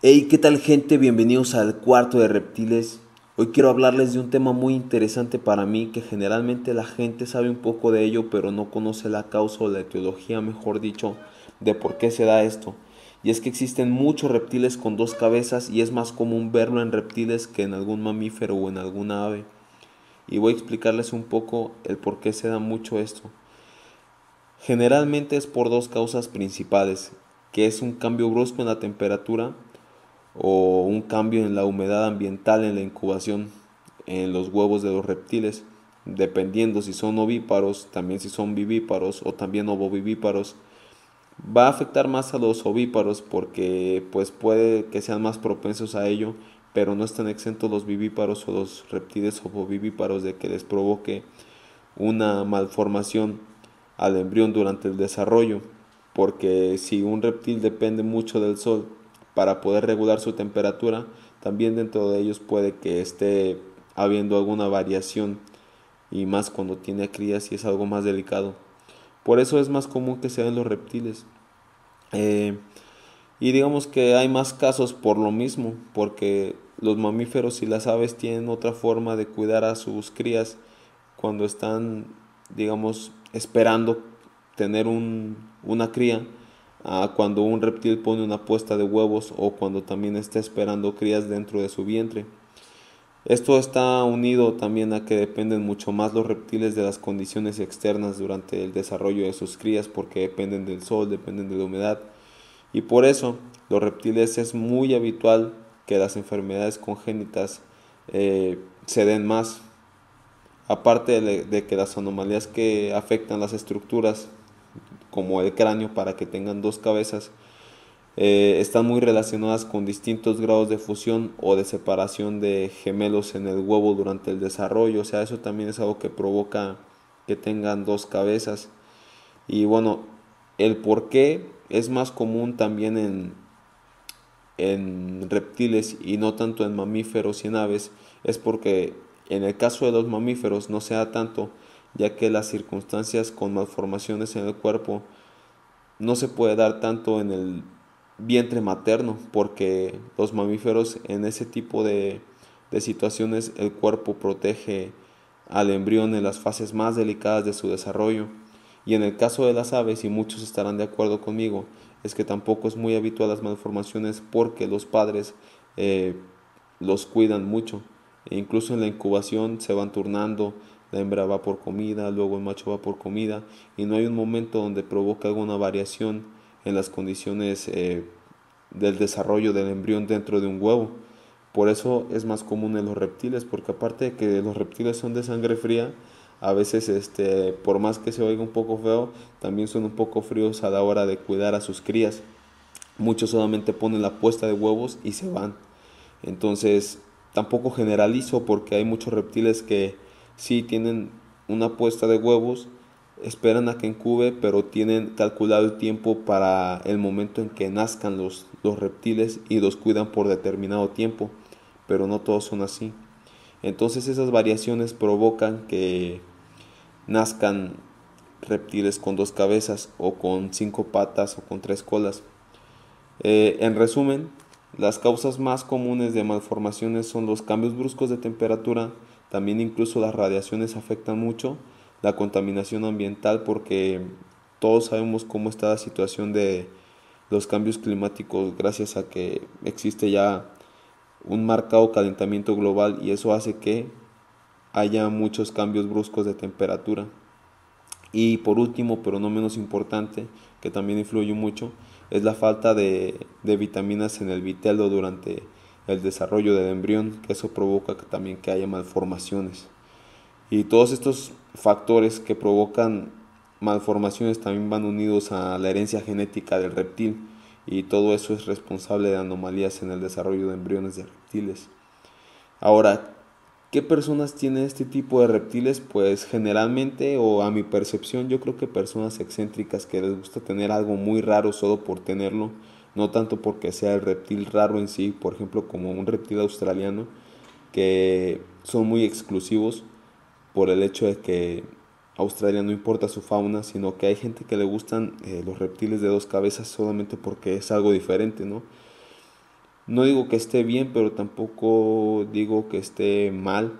Hey, ¿qué tal gente? Bienvenidos al cuarto de reptiles. Hoy quiero hablarles de un tema muy interesante para mí que generalmente la gente sabe un poco de ello pero no conoce la causa o la etiología, mejor dicho, de por qué se da esto. Y es que existen muchos reptiles con dos cabezas y es más común verlo en reptiles que en algún mamífero o en alguna ave. Y voy a explicarles un poco el por qué se da mucho esto. Generalmente es por dos causas principales, que es un cambio brusco en la temperatura o un cambio en la humedad ambiental en la incubación en los huevos de los reptiles, dependiendo si son ovíparos, también si son vivíparos o también ovovivíparos, va a afectar más a los ovíparos porque pues puede que sean más propensos a ello, pero no están exentos los vivíparos o los reptiles ovovivíparos de que les provoque una malformación al embrión durante el desarrollo, porque si un reptil depende mucho del sol para poder regular su temperatura, también dentro de ellos puede que esté habiendo alguna variación y más cuando tiene crías y es algo más delicado. Por eso es más común que sean los reptiles. Eh, y digamos que hay más casos por lo mismo, porque los mamíferos y las aves tienen otra forma de cuidar a sus crías cuando están, digamos, esperando tener una cría ah, cuando un reptil pone una puesta de huevos o cuando también está esperando crías dentro de su vientre. Esto está unido también a que dependen mucho más los reptiles de las condiciones externas durante el desarrollo de sus crías porque dependen del sol, dependen de la humedad. Y por eso los reptiles es muy habitual que las enfermedades congénitas eh, se den más. Aparte de, de que las anomalías que afectan las estructuras como el cráneo para que tengan dos cabezas, eh, están muy relacionadas con distintos grados de fusión o de separación de gemelos en el huevo durante el desarrollo. O sea, eso también es algo que provoca que tengan dos cabezas. Y bueno, el por qué es más común también en, en reptiles y no tanto en mamíferos y en aves, es porque en el caso de los mamíferos no se da tanto, ya que las circunstancias con malformaciones en el cuerpo no se puede dar tanto en el vientre materno, porque los mamíferos en ese tipo de, situaciones el cuerpo protege al embrión en las fases más delicadas de su desarrollo. Y en el caso de las aves, y muchos estarán de acuerdo conmigo, es que tampoco es muy habitual las malformaciones porque los padres eh, los cuidan mucho. E incluso en la incubación se van turnando la hembra va por comida, luego el macho va por comida y no hay un momento donde provoque alguna variación en las condiciones eh, del desarrollo del embrión dentro de un huevo. Por eso es más común en los reptiles, porque aparte de que los reptiles son de sangre fría, a veces este, por más que se oiga un poco feo, también son un poco fríos a la hora de cuidar a sus crías. Muchos solamente ponen la puesta de huevos y se van. Entonces, tampoco generalizo porque hay muchos reptiles que sí tienen una puesta de huevos, esperan a que incube, pero tienen calculado el tiempo para el momento en que nazcan los, los reptiles y los cuidan por determinado tiempo, pero no todos son así. Entonces esas variaciones provocan que nazcan reptiles con dos cabezas o con cinco patas o con tres colas. Eh, en resumen, las causas más comunes de malformaciones son los cambios bruscos de temperatura, también incluso las radiaciones afectan mucho, la contaminación ambiental porque todos sabemos cómo está la situación de los cambios climáticos gracias a que existe ya un marcado calentamiento global y eso hace que haya muchos cambios bruscos de temperatura. Y por último, pero no menos importante, que también influye mucho, es la falta de, vitaminas en el vitelo durante el desarrollo del embrión, que eso provoca que también que haya malformaciones. Y todos estos factores que provocan malformaciones también van unidos a la herencia genética del reptil y todo eso es responsable de anomalías en el desarrollo de embriones de reptiles. Ahora, ¿qué personas tienen este tipo de reptiles? Pues generalmente o a mi percepción yo creo que personas excéntricas que les gusta tener algo muy raro solo por tenerlo no tanto porque sea el reptil raro en sí, por ejemplo como un reptil australiano, que son muy exclusivos por el hecho de que Australia no importa su fauna, sino que hay gente que le gustan eh, los reptiles de dos cabezas solamente porque es algo diferente, ¿no? No digo que esté bien, pero tampoco digo que esté mal.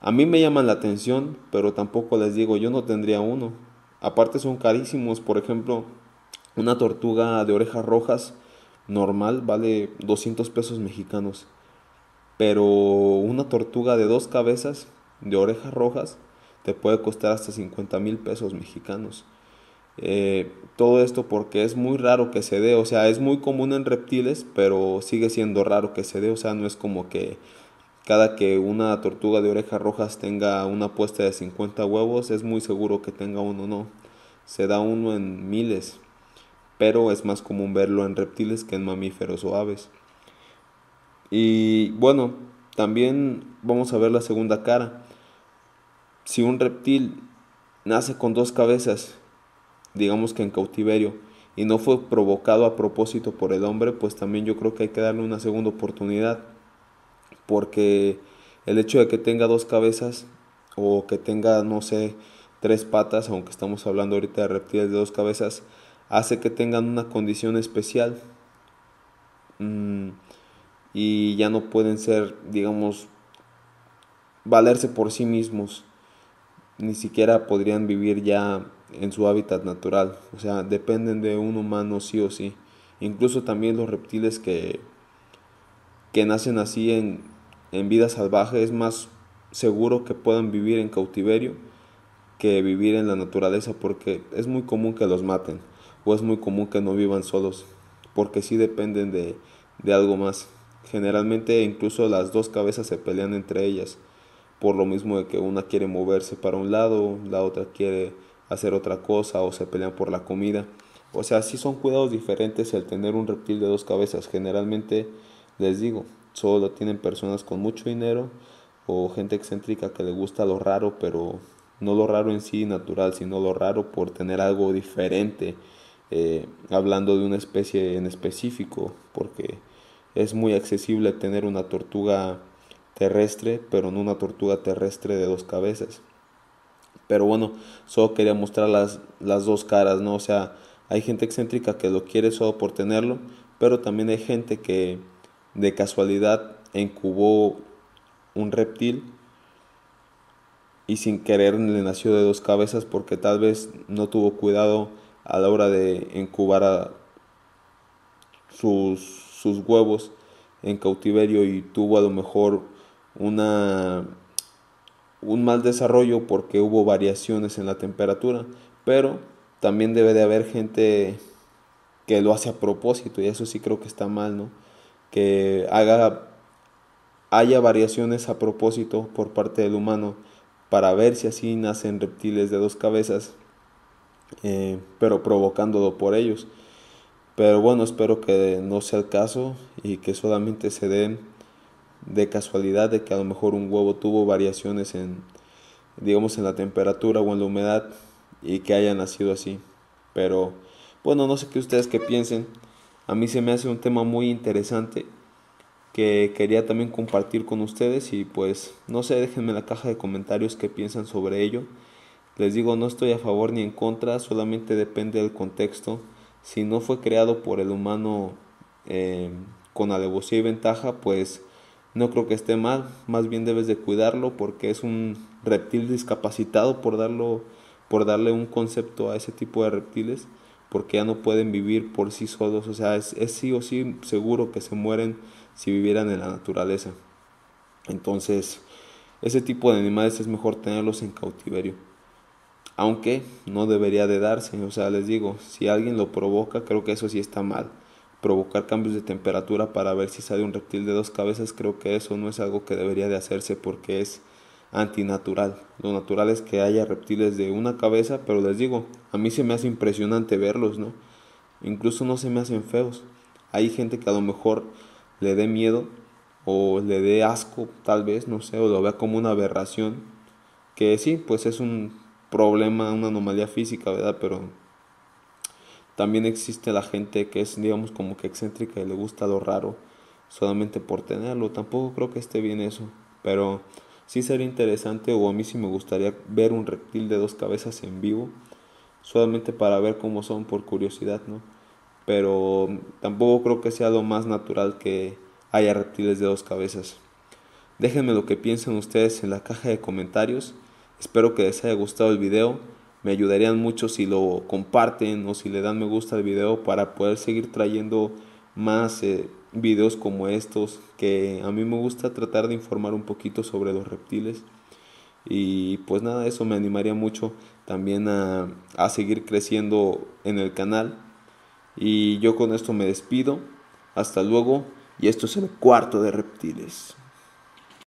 A mí me llaman la atención, pero tampoco les digo, yo no tendría uno. Aparte son carísimos, por ejemplo, una tortuga de orejas rojas normal vale 200 pesos mexicanos. Pero una tortuga de dos cabezas, de orejas rojas, te puede costar hasta 50 mil pesos mexicanos. Eh, todo esto porque es muy raro que se dé, o sea, es muy común en reptiles, pero sigue siendo raro que se dé, o sea, no es como que cada que una tortuga de orejas rojas tenga una puesta de 50 huevos, es muy seguro que tenga uno, no, se da uno en miles pero es más común verlo en reptiles que en mamíferos o aves. Y bueno, también vamos a ver la segunda cara. Si un reptil nace con dos cabezas, digamos que en cautiverio, y no fue provocado a propósito por el hombre, pues también yo creo que hay que darle una segunda oportunidad, porque el hecho de que tenga dos cabezas o que tenga, no sé, tres patas, aunque estamos hablando ahorita de reptiles de dos cabezas, hace que tengan una condición especial mm, y ya no pueden ser, digamos, valerse por sí mismos, ni siquiera podrían vivir ya en su hábitat natural, o sea, dependen de un humano sí o sí. Incluso también los reptiles que, que nacen así en vida salvaje es más seguro que puedan vivir en cautiverio que vivir en la naturaleza porque es muy común que los maten o es muy común que no vivan solos, porque sí dependen de, algo más. Generalmente incluso las dos cabezas se pelean entre ellas, por lo mismo de que una quiere moverse para un lado, la otra quiere hacer otra cosa o se pelean por la comida. O sea, sí son cuidados diferentes el tener un reptil de dos cabezas. Generalmente, les digo, solo tienen personas con mucho dinero o gente excéntrica que le gusta lo raro, pero no lo raro en sí natural, sino lo raro por tener algo diferente eh, hablando de una especie en específico, porque es muy accesible tener una tortuga terrestre, pero no una tortuga terrestre de dos cabezas. Pero bueno, solo quería mostrar las, las dos caras, ¿no? O sea, hay gente excéntrica que lo quiere solo por tenerlo, pero también hay gente que de casualidad incubó un reptil y sin querer le nació de dos cabezas porque tal vez no tuvo cuidado a la hora de incubar sus, sus huevos en cautiverio y tuvo a lo mejor una, un mal desarrollo porque hubo variaciones en la temperatura, pero también debe de haber gente que lo hace a propósito y eso sí creo que está mal, ¿no? Que haga haya variaciones a propósito por parte del humano para ver si así nacen reptiles de dos cabezas eh, pero provocándolo por ellos. Pero bueno, espero que no sea el caso y que solamente se den de casualidad de que a lo mejor un huevo tuvo variaciones en, digamos, en la temperatura o en la humedad y que haya nacido así. Pero bueno, no sé qué ustedes que piensen. A mí se me hace un tema muy interesante que quería también compartir con ustedes y pues no sé, déjenme en la caja de comentarios que piensan sobre ello. Les digo, no estoy a favor ni en contra, solamente depende del contexto. Si no fue creado por el humano eh, con alevosía y ventaja, pues no creo que esté mal. Más bien debes de cuidarlo porque es un reptil discapacitado por, darlo, por darle un concepto a ese tipo de reptiles, porque ya no pueden vivir por sí solos. O sea, es, es sí o sí seguro que se mueren si vivieran en la naturaleza. Entonces, ese tipo de animales es mejor tenerlos en cautiverio aunque no debería de darse. O sea, les digo, si alguien lo provoca, creo que eso sí está mal. Provocar cambios de temperatura para ver si sale un reptil de dos cabezas, creo que eso no es algo que debería de hacerse porque es antinatural. Lo natural es que haya reptiles de una cabeza, pero les digo, a mí se me hace impresionante verlos, ¿no? Incluso no se me hacen feos. Hay gente que a lo mejor le dé miedo o le dé asco, tal vez, no sé, o lo vea como una aberración, que sí, pues es un problema, una anomalía física, ¿verdad? Pero también existe la gente que es, digamos, como que excéntrica y le gusta lo raro solamente por tenerlo. Tampoco creo que esté bien eso, pero sí sería interesante o a mí sí me gustaría ver un reptil de dos cabezas en vivo, solamente para ver cómo son por curiosidad, ¿no? Pero tampoco creo que sea lo más natural que haya reptiles de dos cabezas. Déjenme lo que piensan ustedes en la caja de comentarios. Espero que les haya gustado el video. Me ayudarían mucho si lo comparten o si le dan me gusta al video para poder seguir trayendo más eh, videos como estos que a mí me gusta tratar de informar un poquito sobre los reptiles. Y pues nada, eso me animaría mucho también a seguir creciendo en el canal. Y yo con esto me despido. Hasta luego. Y esto es el cuarto de reptiles.